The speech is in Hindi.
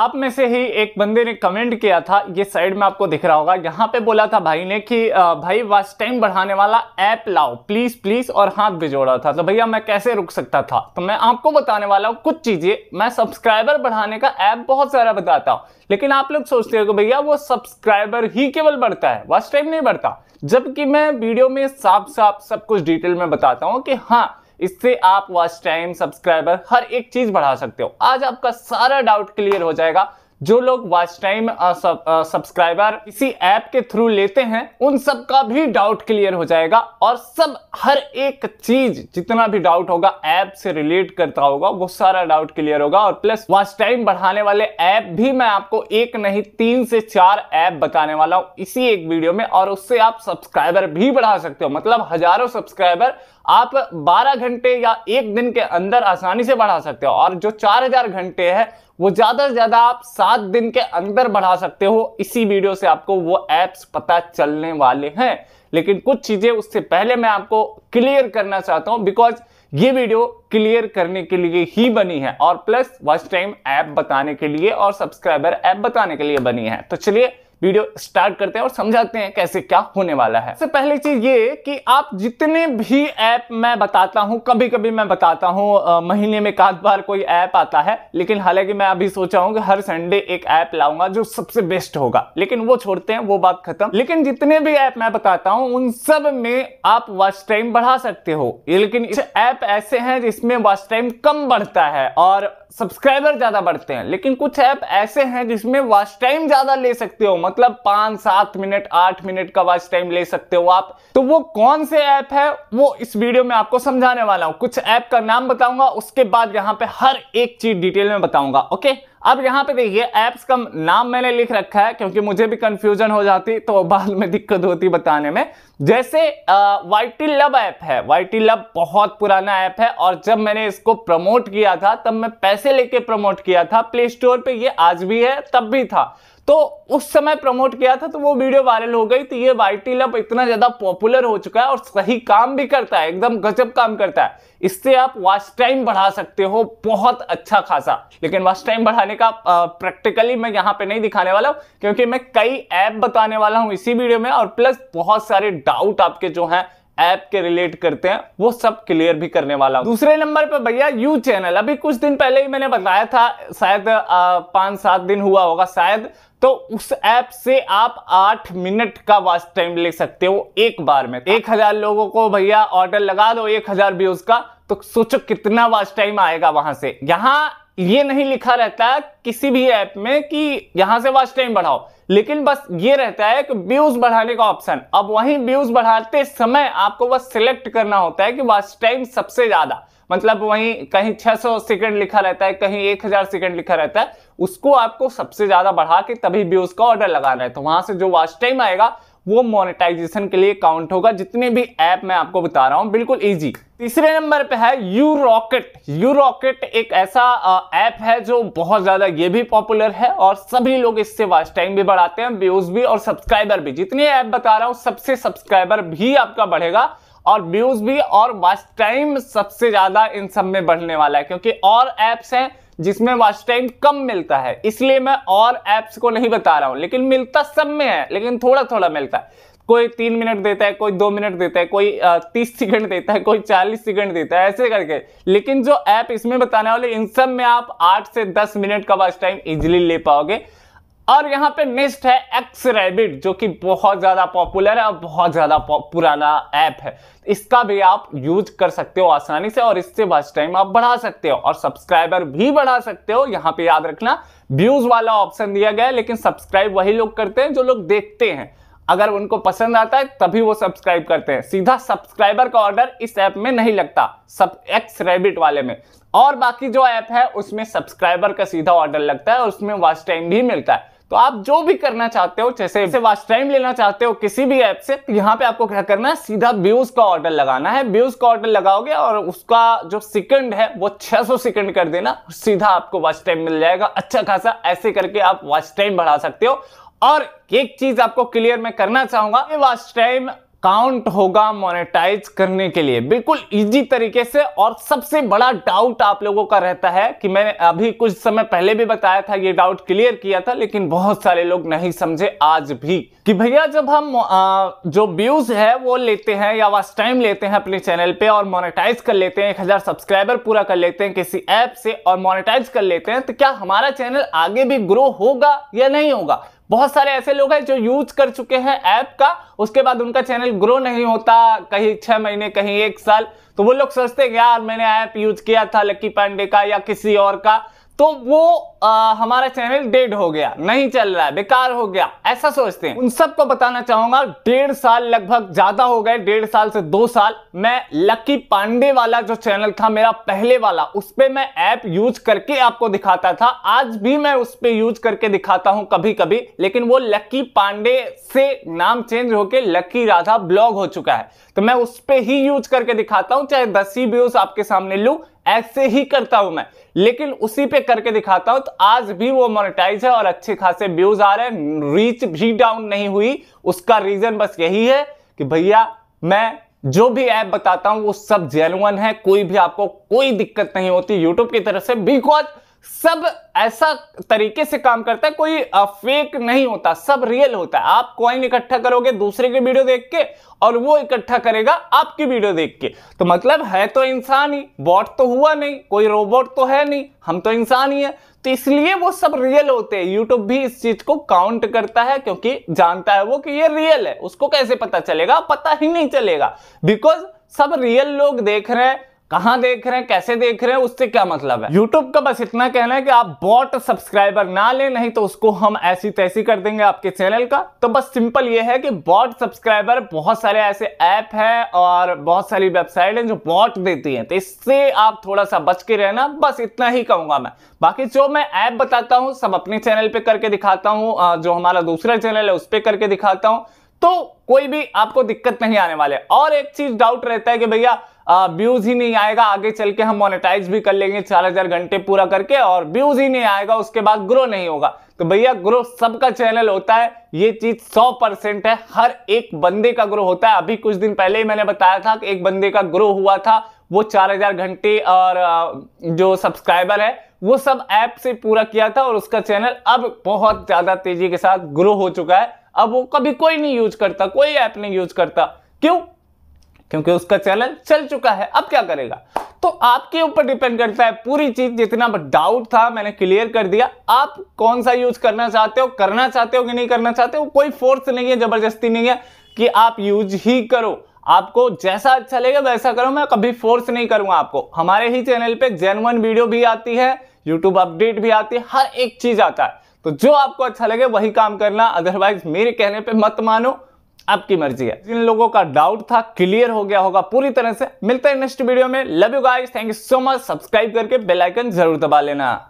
आप में से ही एक बंदे ने कमेंट किया था ये साइड में आपको दिख रहा होगा यहाँ पे बोला था भाई ने कि भाई वाच टाइम बढ़ाने वाला ऐप लाओ प्लीज़ प्लीज़ और हाथ भिजोड़ा था तो भैया मैं कैसे रुक सकता था तो मैं आपको बताने वाला हूँ कुछ चीज़ें मैं सब्सक्राइबर बढ़ाने का ऐप बहुत सारा बताता हूँ लेकिन आप लोग सोचते हो कि भैया वो सब्सक्राइबर ही केवल बढ़ता है वाच टाइम नहीं बढ़ता जबकि मैं वीडियो में साफ साफ सब कुछ डिटेल में बताता हूँ कि हाँ इससे आप वॉच टाइम सब्सक्राइबर हर एक चीज बढ़ा सकते हो आज आपका सारा डाउट क्लियर हो जाएगा जो लोग वॉच टाइम सब्सक्राइबर इसी ऐप के थ्रू लेते हैं उन सब का भी डाउट क्लियर हो जाएगा और सब हर एक चीज जितना भी डाउट होगा ऐप से रिलेट करता होगा वो सारा डाउट क्लियर होगा और प्लस वॉच टाइम बढ़ाने वाले ऐप भी मैं आपको एक नहीं तीन से चार ऐप बताने वाला हूँ इसी एक वीडियो में और उससे आप सब्सक्राइबर भी बढ़ा सकते हो मतलब हजारों सब्सक्राइबर आप 12 घंटे या एक दिन के अंदर आसानी से बढ़ा सकते हो और जो 4000 घंटे है वो ज़्यादा से ज़्यादा आप सात दिन के अंदर बढ़ा सकते हो इसी वीडियो से आपको वो एप्स पता चलने वाले हैं लेकिन कुछ चीज़ें उससे पहले मैं आपको क्लियर करना चाहता हूं बिकॉज ये वीडियो क्लियर करने के लिए ही बनी है और प्लस वॉच टाइम ऐप बताने के लिए और सब्सक्राइबर ऐप बताने के लिए बनी है तो चलिए वीडियो स्टार्ट करते हैं और समझाते हैं कैसे क्या होने वाला है सबसे पहली चीज ये कि आप जितने भी ऐप मैं बताता हूँ कभी कभी मैं बताता हूँ महीने में एक बार कोई ऐप आता है लेकिन हालांकि मैं अभी सोचा हूँ कि हर संडे एक ऐप लाऊंगा जो सबसे बेस्ट होगा लेकिन वो छोड़ते हैं वो बात खत्म लेकिन जितने भी ऐप मैं बताता हूँ उन सब में आप वॉच टाइम बढ़ा सकते हो लेकिन ऐप ऐसे हैं जिसमें वॉच टाइम कम बढ़ता है और सब्सक्राइबर ज्यादा बढ़ते हैं लेकिन कुछ ऐप ऐसे हैं जिसमें वॉच टाइम ज्यादा ले सकते हो मतलब पांच सात मिनट आठ मिनट का वॉच टाइम ले सकते हो आप तो वो कौन से ऐप है वो इस वीडियो में आपको समझाने वाला हूं कुछ ऐप का नाम बताऊंगा उसके बाद यहाँ पे हर एक चीज डिटेल में बताऊंगा ओके अब यहाँ पे देखिए ऐप्स का नाम मैंने लिख रखा है क्योंकि मुझे भी कंफ्यूजन हो जाती तो बाद में दिक्कत होती बताने में जैसे वाइटी लव ऐप है वाइटी लव बहुत पुराना ऐप है और जब मैंने इसको प्रमोट किया था तब मैं पैसे लेके प्रमोट किया था प्ले स्टोर पे ये आज भी है तब भी था तो उस समय प्रमोट किया था तो वो वीडियो वायरल हो गई तो ये वाइटी लव इतना ज़्यादा पॉपुलर हो चुका है और सही काम भी करता है एकदम गजब काम करता है इससे आप वॉच टाइम बढ़ा सकते हो बहुत अच्छा खासा लेकिन वॉच टाइम बढ़ाने का प्रैक्टिकली मैं यहाँ पे नहीं दिखाने वाला हूँ क्योंकि मैं कई ऐप बताने वाला हूँ इसी वीडियो में और प्लस बहुत सारे डाउट आपके जो हैं ऐप के रिलेट करते हैं वो सब क्लियर भी करने वाला हूं दूसरे नंबर पर भैया यू चैनल अभी कुछ दिन पहले ही मैंने बताया था शायद पांच सात दिन हुआ होगा शायद तो उस ऐप से आप आठ मिनट का वॉच टाइम ले सकते हो एक बार में एक हजार लोगों को भैया ऑर्डर लगा दो एक हजार व्यूज का तो सोचो कितना वॉच टाइम आएगा वहां से यहां ये नहीं लिखा रहता किसी भी ऐप में कि यहां से वॉच टाइम बढ़ाओ लेकिन बस ये रहता है कि व्यूज बढ़ाने का ऑप्शन अब वहीं व्यूज बढ़ाते समय आपको बस सिलेक्ट करना होता है कि वॉच टाइम सबसे ज्यादा मतलब वहीं कहीं 600 सेकंड लिखा रहता है कहीं 1000 सेकंड लिखा रहता है उसको आपको सबसे ज्यादा बढ़ा के तभी व्यूज का ऑर्डर लगाना है तो वहां से जो वॉच टाइम आएगा वो मोनेटाइजेशन के लिए काउंट होगा जितने भी ऐप मैं आपको बता रहा हूँ बिल्कुल ईजी तीसरे नंबर पे है यू रॉकेट यू रॉकेट एक ऐसा ऐप है जो बहुत ज़्यादा ये भी पॉपुलर है और सभी लोग इससे वॉच टाइम भी बढ़ाते हैं व्यूज भी और सब्सक्राइबर भी जितने ऐप बता रहा हूँ सबसे सब्सक्राइबर भी आपका बढ़ेगा और व्यूज भी और वॉच टाइम सबसे ज़्यादा इन सब में बढ़ने वाला है क्योंकि और ऐप्स हैं जिसमें वॉच टाइम कम मिलता है इसलिए मैं और ऐप्स को नहीं बता रहा हूं लेकिन मिलता सब में है लेकिन थोड़ा थोड़ा मिलता है कोई तीन मिनट देता है कोई दो मिनट देता है कोई तीस सेकंड देता है कोई चालीस सेकंड देता है ऐसे करके लेकिन जो ऐप इसमें बताने वाले इन सब में आप आठ से दस मिनट का वॉच टाइम इजिली ले पाओगे और यहाँ पे नेक्स्ट है एक्स रेबिट जो कि बहुत ज़्यादा पॉपुलर है और बहुत ज़्यादा पुराना ऐप है इसका भी आप यूज कर सकते हो आसानी से और इससे बस टाइम आप बढ़ा सकते हो और सब्सक्राइबर भी बढ़ा सकते हो यहाँ पे याद रखना व्यूज वाला ऑप्शन दिया गया है लेकिन सब्सक्राइब वही लोग करते हैं जो लोग देखते हैं अगर उनको पसंद आता है तभी वो सब्सक्राइब करते हैं सीधा सब्सक्राइबर का ऑर्डर इस ऐप में नहीं लगता सब एक्स रेबिट वाले में और बाकी जो ऐप है उसमें सब्सक्राइबर का सीधा ऑर्डर लगता है और उसमें वॉच टाइम भी मिलता है तो आप जो भी करना चाहते हो जैसे वॉच टाइम लेना चाहते हो किसी भी ऐप से तो यहाँ पे आपको क्या करना है सीधा व्यूज का ऑर्डर लगाना है व्यूज का ऑर्डर लगाओगे और उसका जो सेकंड है वो 600 सेकंड कर देना सीधा आपको वॉच टाइम मिल जाएगा अच्छा खासा ऐसे करके आप वॉच टाइम बढ़ा सकते हो और एक चीज आपको क्लियर मैं करना चाहूंगा वाच वॉच टाइम काउंट होगा मोनेटाइज करने के लिए बिल्कुल इजी तरीके से और सबसे बड़ा डाउट आप लोगों का रहता है कि मैंने अभी कुछ समय पहले भी बताया था ये डाउट क्लियर किया था लेकिन बहुत सारे लोग नहीं समझे आज भी कि भैया जब हम आ, जो व्यूज है वो लेते हैं या वास्ट टाइम लेते हैं अपने चैनल पे और मोनेटाइज कर लेते हैं एक हजार सब्सक्राइबर पूरा कर लेते हैं किसी ऐप से और मोनेटाइज कर लेते हैं तो क्या हमारा चैनल आगे भी ग्रो होगा या नहीं होगा बहुत सारे ऐसे लोग हैं जो यूज कर चुके हैं ऐप का उसके बाद उनका चैनल ग्रो नहीं होता कहीं छह महीने कहीं एक साल तो वो लोग सोचते हैं यार मैंने ऐप यूज किया था लक्की पांडे का या किसी और का तो वो आ, हमारा चैनल डेड हो गया नहीं चल रहा है बेकार हो गया ऐसा सोचते हैं उन सबको बताना चाहूंगा डेढ़ साल लगभग ज्यादा हो गए डेढ़ साल से दो साल मैं लकी पांडे वाला जो चैनल था मेरा पहले वाला उस पर मैं ऐप यूज करके आपको दिखाता था आज भी मैं उस पर यूज करके दिखाता हूं कभी कभी लेकिन वो लकी पांडे से नाम चेंज होकर लकी राधा ब्लॉग हो चुका है तो मैं उस पर ही यूज करके दिखाता हूं चाहे दस ही व्यूज आपके सामने लू ऐसे ही करता हूं मैं लेकिन उसी पे करके दिखाता हूं तो आज भी वो मोनेटाइज है और अच्छे खासे व्यूज आ रहे हैं रीच भी डाउन नहीं हुई उसका रीजन बस यही है कि भैया मैं जो भी ऐप बताता हूं वो सब जेनुअन है कोई भी आपको कोई दिक्कत नहीं होती यूट्यूब की तरफ से बिकॉज सब ऐसा तरीके से काम करता है कोई फेक नहीं होता सब रियल होता है आप कॉइन इकट्ठा करोगे दूसरे की वीडियो देख के और वो इकट्ठा करेगा आपकी वीडियो देख के तो मतलब है तो इंसान ही बॉट तो हुआ नहीं कोई रोबोट तो है नहीं हम तो इंसान ही है तो इसलिए वो सब रियल होते हैं यूट्यूब भी इस चीज को काउंट करता है क्योंकि जानता है वो कि ये रियल है उसको कैसे पता चलेगा पता ही नहीं चलेगा बिकॉज सब रियल लोग देख रहे हैं कहाँ देख रहे हैं कैसे देख रहे हैं उससे क्या मतलब है यूट्यूब का बस इतना कहना है कि आप बॉट सब्सक्राइबर ना ले नहीं तो उसको हम ऐसी तैसी कर देंगे आपके चैनल का तो बस सिंपल ये है कि बॉट सब्सक्राइबर बहुत सारे ऐसे ऐप हैं और बहुत सारी वेबसाइट हैं जो बॉट देती हैं तो इससे आप थोड़ा सा बच के रहना बस इतना ही कहूंगा मैं बाकी जो मैं ऐप बताता हूँ सब अपने चैनल पर करके दिखाता हूँ जो हमारा दूसरा चैनल है उस पर करके दिखाता हूँ तो कोई भी आपको दिक्कत नहीं आने वाले और एक चीज डाउट रहता है कि भैया व्यूज ही नहीं आएगा आगे चल के हम मोनेटाइज भी कर लेंगे चार हजार घंटे पूरा करके और व्यूज ही नहीं आएगा उसके बाद ग्रो नहीं होगा तो भैया ग्रो सबका चैनल होता है ये चीज 100 परसेंट है हर एक बंदे का ग्रो होता है अभी कुछ दिन पहले ही मैंने बताया था कि एक बंदे का ग्रो हुआ था वो चार हजार घंटे और जो सब्सक्राइबर है वो सब ऐप से पूरा किया था और उसका चैनल अब बहुत ज़्यादा तेजी के साथ ग्रो हो चुका है अब वो कभी कोई नहीं यूज करता कोई ऐप नहीं यूज करता क्यों क्योंकि उसका चैनल चल चुका है अब क्या करेगा तो आपके ऊपर डिपेंड करता है पूरी चीज जितना डाउट था मैंने क्लियर कर दिया आप कौन सा यूज करना चाहते हो करना चाहते हो कि नहीं करना चाहते हो कोई फोर्स नहीं है जबरदस्ती नहीं है कि आप यूज ही करो आपको जैसा अच्छा लगेगा वैसा करो मैं कभी फोर्स नहीं करूंगा आपको हमारे ही चैनल पर जेनवन वीडियो भी आती है यूट्यूब अपडेट भी आती है हर एक चीज आता है तो जो आपको अच्छा लगे वही काम करना अदरवाइज मेरे कहने पर मत मानो आपकी मर्जी है जिन लोगों का डाउट था क्लियर हो गया होगा पूरी तरह से मिलते हैं नेक्स्ट वीडियो में love you guys thank you so much subscribe करके बेल आइकन जरूर दबा लेना